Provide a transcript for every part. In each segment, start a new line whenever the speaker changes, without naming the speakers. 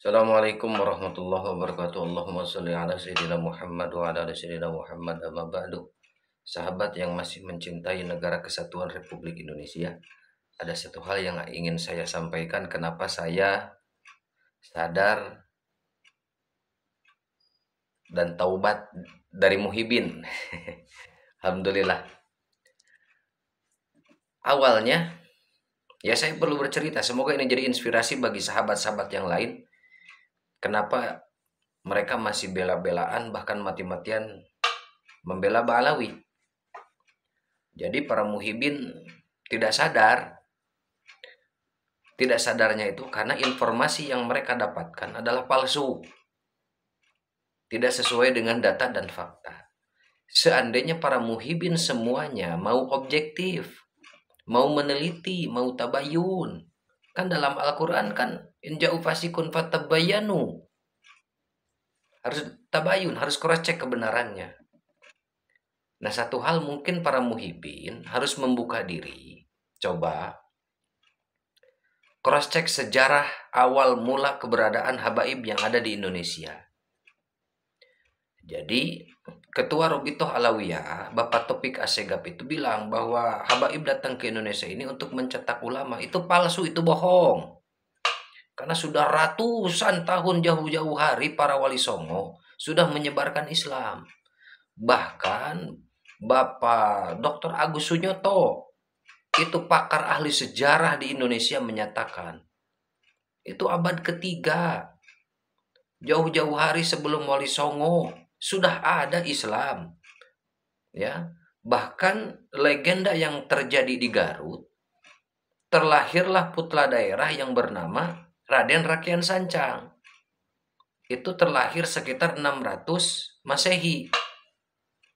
Assalamualaikum warahmatullahi wabarakatuh. Allahumma sholli ala sayyidina Muhammad wa ala sayyidina Muhammad amma ba'du. Sahabat yang masih mencintai negara kesatuan Republik Indonesia, ada satu hal yang ingin saya sampaikan kenapa saya sadar dan taubat dari muhibin. Alhamdulillah. Awalnya ya saya perlu bercerita, semoga ini jadi inspirasi bagi sahabat-sahabat yang lain kenapa mereka masih bela-belaan bahkan mati-matian membela Ba'alawi. Jadi para muhibin tidak sadar. Tidak sadarnya itu karena informasi yang mereka dapatkan adalah palsu. Tidak sesuai dengan data dan fakta. Seandainya para muhibin semuanya mau objektif, mau meneliti, mau tabayun, Kan dalam Al-Quran kan Inja'u fasikun fatabayanu harus tabayun, harus cross check kebenarannya. Nah, satu hal mungkin para muhibin harus membuka diri. Coba cross check sejarah awal mula keberadaan habaib yang ada di Indonesia. Jadi, Ketua Robito Alawiyah, Bapak Topik Asegap itu bilang bahwa Habaib datang ke Indonesia ini untuk mencetak ulama. Itu palsu, itu bohong. Karena sudah ratusan tahun jauh-jauh hari para wali songo sudah menyebarkan Islam. Bahkan Bapak Dr. Agus Sunyoto, itu pakar ahli sejarah di Indonesia menyatakan, itu abad ketiga, jauh-jauh hari sebelum wali songo, sudah ada Islam. Ya, bahkan legenda yang terjadi di Garut terlahirlah putra daerah yang bernama Raden Rakian Sancang. Itu terlahir sekitar 600 Masehi.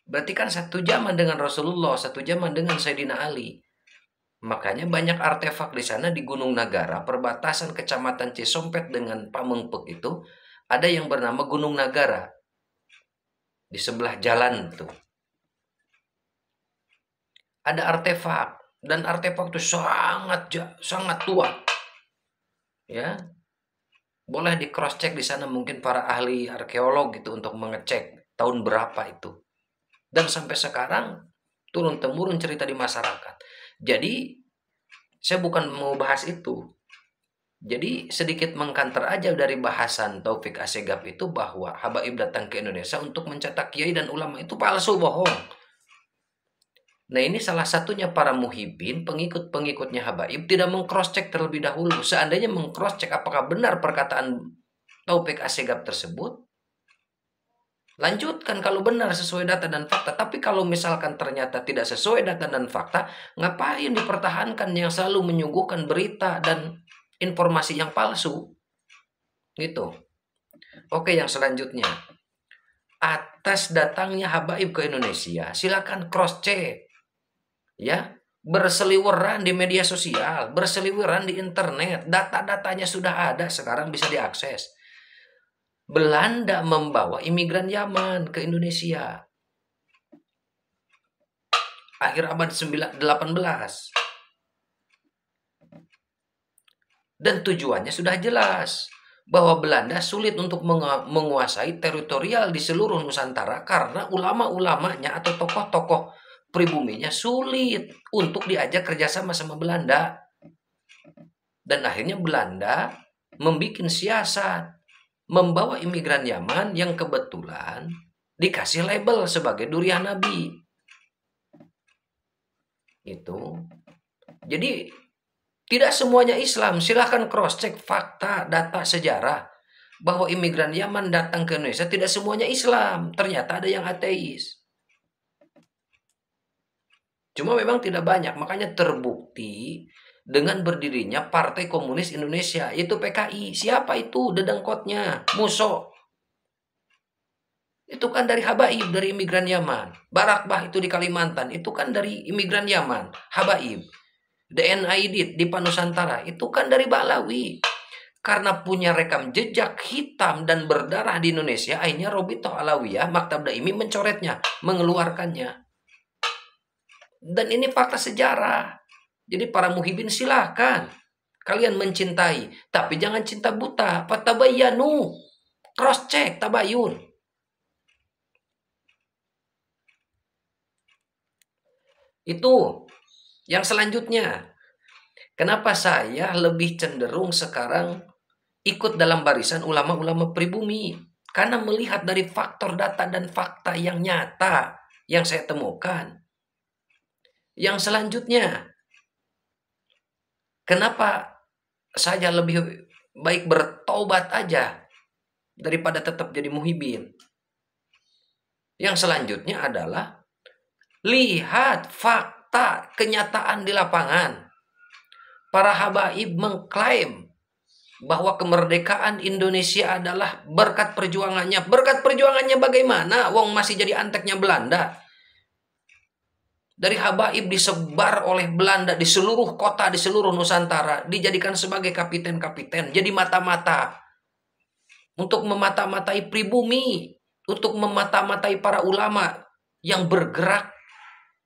Berarti kan satu zaman dengan Rasulullah, satu zaman dengan Sayyidina Ali. Makanya banyak artefak di sana di Gunung Nagara, perbatasan kecamatan Cisompet dengan Pamengpek itu, ada yang bernama Gunung Nagara di sebelah jalan tuh ada artefak dan artefak itu sangat sangat tua ya boleh di cross check di sana mungkin para ahli arkeolog gitu untuk mengecek tahun berapa itu dan sampai sekarang turun temurun cerita di masyarakat jadi saya bukan mau bahas itu jadi sedikit mengkanter aja dari bahasan Taufik Asegaf itu bahwa Habaib datang ke Indonesia untuk mencetak kiai dan ulama itu palsu bohong. Nah ini salah satunya para muhibin pengikut-pengikutnya Habaib tidak mengcrosscheck terlebih dahulu. Seandainya mengcrosscheck apakah benar perkataan Taufik Asegaf tersebut, lanjutkan kalau benar sesuai data dan fakta. Tapi kalau misalkan ternyata tidak sesuai data dan fakta, ngapain dipertahankan yang selalu menyuguhkan berita dan informasi yang palsu. Gitu. Oke, yang selanjutnya. Atas datangnya habaib ke Indonesia, silakan cross check. Ya, berseliweran di media sosial, berseliweran di internet, data-datanya sudah ada, sekarang bisa diakses. Belanda membawa imigran Yaman ke Indonesia. Akhir abad 18 Dan tujuannya sudah jelas bahwa Belanda sulit untuk menguasai teritorial di seluruh Nusantara karena ulama-ulamanya atau tokoh-tokoh pribuminya sulit untuk diajak kerjasama sama Belanda. Dan akhirnya Belanda membuat siasat, membawa imigran Yaman yang kebetulan dikasih label sebagai durian nabi. Itu. Jadi tidak semuanya Islam. Silahkan cross-check fakta, data, sejarah. Bahwa imigran Yaman datang ke Indonesia tidak semuanya Islam. Ternyata ada yang ateis. Cuma memang tidak banyak. Makanya terbukti dengan berdirinya Partai Komunis Indonesia. yaitu PKI. Siapa itu dedengkotnya? Muso. Itu kan dari Habaib, dari imigran Yaman. Barakbah itu di Kalimantan. Itu kan dari imigran Yaman. Habaib. DNA Idit di Panusantara itu kan dari Balawi. Karena punya rekam jejak hitam dan berdarah di Indonesia, akhirnya Robito ya Maktab Daimi mencoretnya, mengeluarkannya. Dan ini fakta sejarah. Jadi para muhibin silahkan. Kalian mencintai, tapi jangan cinta buta. Fatabayanu. Cross check, tabayun. Itu yang selanjutnya, kenapa saya lebih cenderung sekarang ikut dalam barisan ulama-ulama pribumi? Karena melihat dari faktor data dan fakta yang nyata yang saya temukan. Yang selanjutnya, kenapa saya lebih baik bertobat aja daripada tetap jadi muhibin? Yang selanjutnya adalah lihat fakta fakta kenyataan di lapangan. Para habaib mengklaim bahwa kemerdekaan Indonesia adalah berkat perjuangannya. Berkat perjuangannya bagaimana? Wong masih jadi anteknya Belanda. Dari habaib disebar oleh Belanda di seluruh kota, di seluruh Nusantara. Dijadikan sebagai kapiten-kapiten. Jadi mata-mata. Untuk memata-matai pribumi. Untuk memata-matai para ulama yang bergerak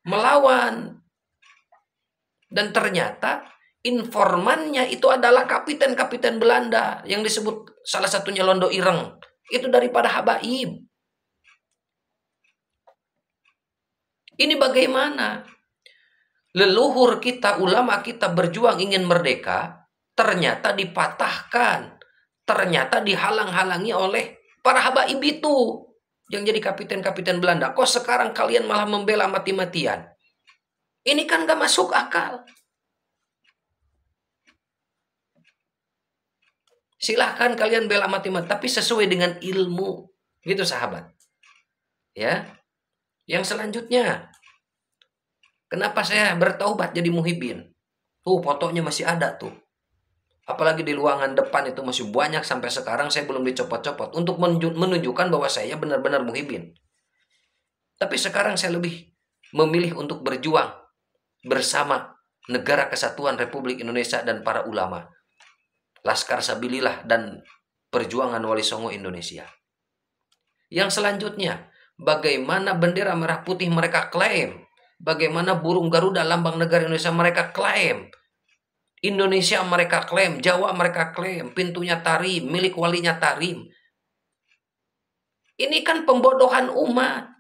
melawan. Dan ternyata informannya itu adalah kapiten-kapiten Belanda yang disebut salah satunya Londo Ireng. Itu daripada Habaib. Ini bagaimana? Leluhur kita, ulama kita berjuang ingin merdeka, ternyata dipatahkan, ternyata dihalang-halangi oleh para habaib itu yang jadi kapiten-kapiten Belanda. Kok sekarang kalian malah membela mati-matian? Ini kan gak masuk akal. Silahkan kalian bela mati matian tapi sesuai dengan ilmu. Gitu sahabat. Ya. Yang selanjutnya, kenapa saya bertaubat jadi muhibin? Tuh fotonya masih ada tuh. Apalagi di ruangan depan itu masih banyak sampai sekarang saya belum dicopot-copot untuk menunjukkan bahwa saya benar-benar muhibin. Tapi sekarang saya lebih memilih untuk berjuang bersama Negara Kesatuan Republik Indonesia dan para ulama. Laskar Sabilillah dan perjuangan Wali Songo Indonesia. Yang selanjutnya, bagaimana bendera merah putih mereka klaim? Bagaimana burung Garuda lambang negara Indonesia mereka klaim? Indonesia mereka klaim, Jawa mereka klaim, pintunya Tarim, milik walinya Tarim. Ini kan pembodohan umat.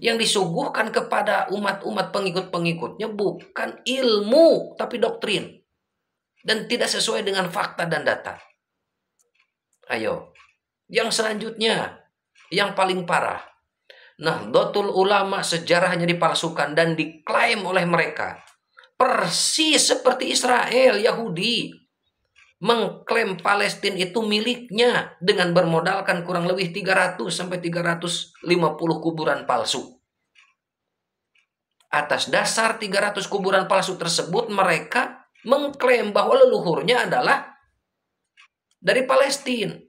Yang disuguhkan kepada umat-umat pengikut-pengikutnya bukan ilmu, tapi doktrin. Dan tidak sesuai dengan fakta dan data. Ayo. Yang selanjutnya, yang paling parah. Nah, dotul ulama sejarahnya dipalsukan dan diklaim oleh mereka persis seperti Israel Yahudi mengklaim Palestina itu miliknya dengan bermodalkan kurang lebih 300 sampai 350 kuburan palsu. Atas dasar 300 kuburan palsu tersebut mereka mengklaim bahwa leluhurnya adalah dari Palestina.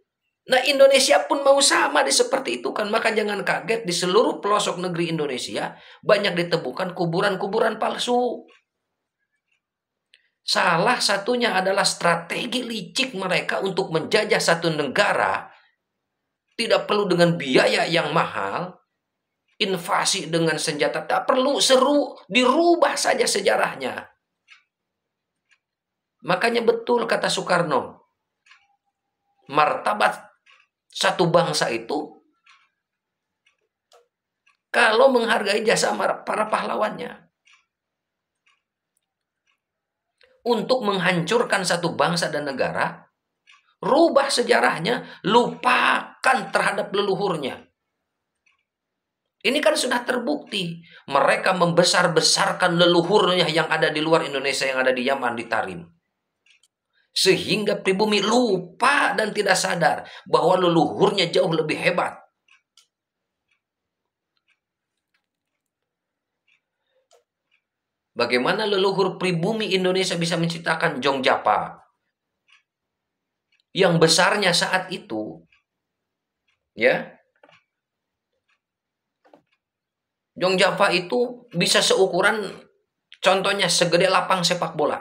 Nah Indonesia pun mau sama di seperti itu kan. Maka jangan kaget di seluruh pelosok negeri Indonesia banyak ditemukan kuburan-kuburan palsu. Salah satunya adalah strategi licik mereka untuk menjajah satu negara tidak perlu dengan biaya yang mahal, invasi dengan senjata tak perlu seru dirubah saja sejarahnya. Makanya betul kata Soekarno, martabat satu bangsa itu kalau menghargai jasa para pahlawannya. untuk menghancurkan satu bangsa dan negara, rubah sejarahnya, lupakan terhadap leluhurnya. Ini kan sudah terbukti. Mereka membesar-besarkan leluhurnya yang ada di luar Indonesia, yang ada di Yaman, di Tarim. Sehingga pribumi lupa dan tidak sadar bahwa leluhurnya jauh lebih hebat Bagaimana leluhur pribumi Indonesia bisa menciptakan Jong Java Yang besarnya saat itu, ya, Jong Java itu bisa seukuran, contohnya segede lapang sepak bola.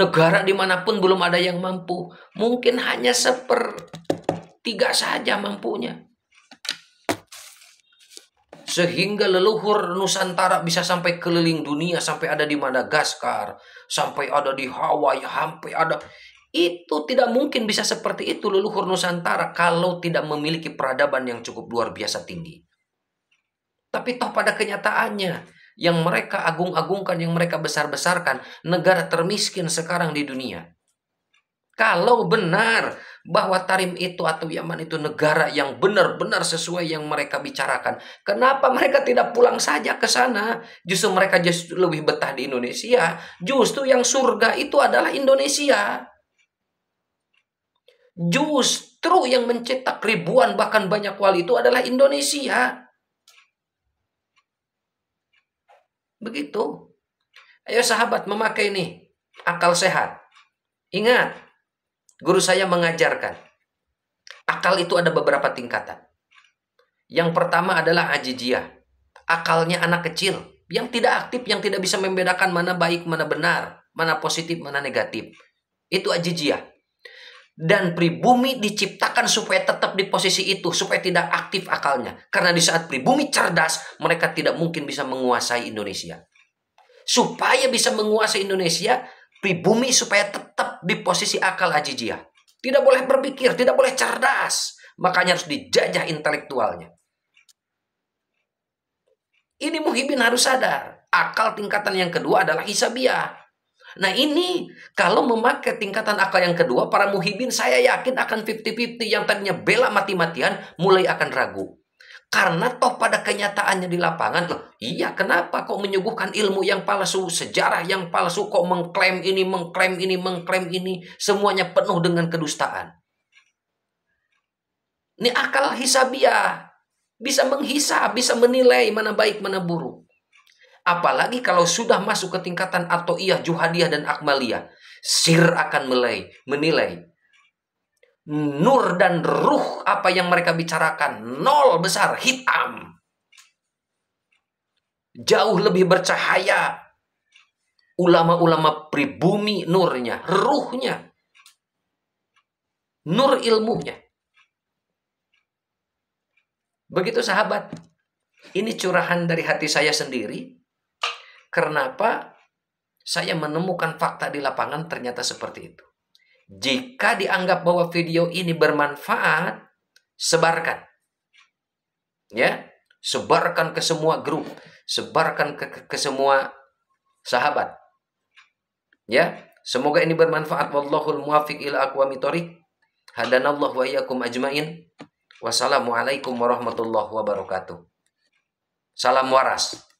Negara dimanapun belum ada yang mampu, mungkin hanya sepertiga saja mampunya sehingga leluhur Nusantara bisa sampai keliling dunia, sampai ada di Madagaskar, sampai ada di Hawaii, sampai ada itu tidak mungkin bisa seperti itu leluhur Nusantara kalau tidak memiliki peradaban yang cukup luar biasa tinggi. Tapi toh pada kenyataannya yang mereka agung-agungkan, yang mereka besar-besarkan, negara termiskin sekarang di dunia kalau benar bahwa Tarim itu atau Yaman itu negara yang benar-benar sesuai yang mereka bicarakan, kenapa mereka tidak pulang saja ke sana? Justru mereka justru lebih betah di Indonesia. Justru yang surga itu adalah Indonesia. Justru yang mencetak ribuan bahkan banyak wali itu adalah Indonesia. Begitu. Ayo sahabat memakai ini akal sehat. Ingat, Guru saya mengajarkan, akal itu ada beberapa tingkatan. Yang pertama adalah ajijiyah, akalnya anak kecil yang tidak aktif, yang tidak bisa membedakan mana baik, mana benar, mana positif, mana negatif. Itu ajijiyah. Dan pribumi diciptakan supaya tetap di posisi itu, supaya tidak aktif akalnya. Karena di saat pribumi cerdas, mereka tidak mungkin bisa menguasai Indonesia. Supaya bisa menguasai Indonesia, di bumi supaya tetap di posisi akal ajijiah. Tidak boleh berpikir, tidak boleh cerdas. Makanya harus dijajah intelektualnya. Ini muhibin harus sadar. Akal tingkatan yang kedua adalah hisabiah. Nah ini kalau memakai tingkatan akal yang kedua, para muhibin saya yakin akan 50-50 yang tadinya bela mati-matian mulai akan ragu. Karena toh pada kenyataannya di lapangan, loh, iya kenapa kok menyuguhkan ilmu yang palsu, sejarah yang palsu, kok mengklaim ini, mengklaim ini, mengklaim ini, semuanya penuh dengan kedustaan. Ini akal hisabiah, bisa menghisab, bisa menilai mana baik, mana buruk. Apalagi kalau sudah masuk ke tingkatan atau iya, juhadiah, dan akmaliyah. Sir akan melai, menilai nur dan ruh apa yang mereka bicarakan nol besar hitam jauh lebih bercahaya ulama-ulama pribumi nurnya ruhnya nur ilmunya begitu sahabat ini curahan dari hati saya sendiri kenapa saya menemukan fakta di lapangan ternyata seperti itu jika dianggap bahwa video ini bermanfaat, sebarkan. Ya, sebarkan ke semua grup, sebarkan ke, ke, ke semua sahabat. Ya, semoga ini bermanfaat. Wallahul muwafiq ila aqwamit thoriq. Hadanallahu wa iyyakum ajmain. Wassalamualaikum warahmatullahi wabarakatuh. Salam waras.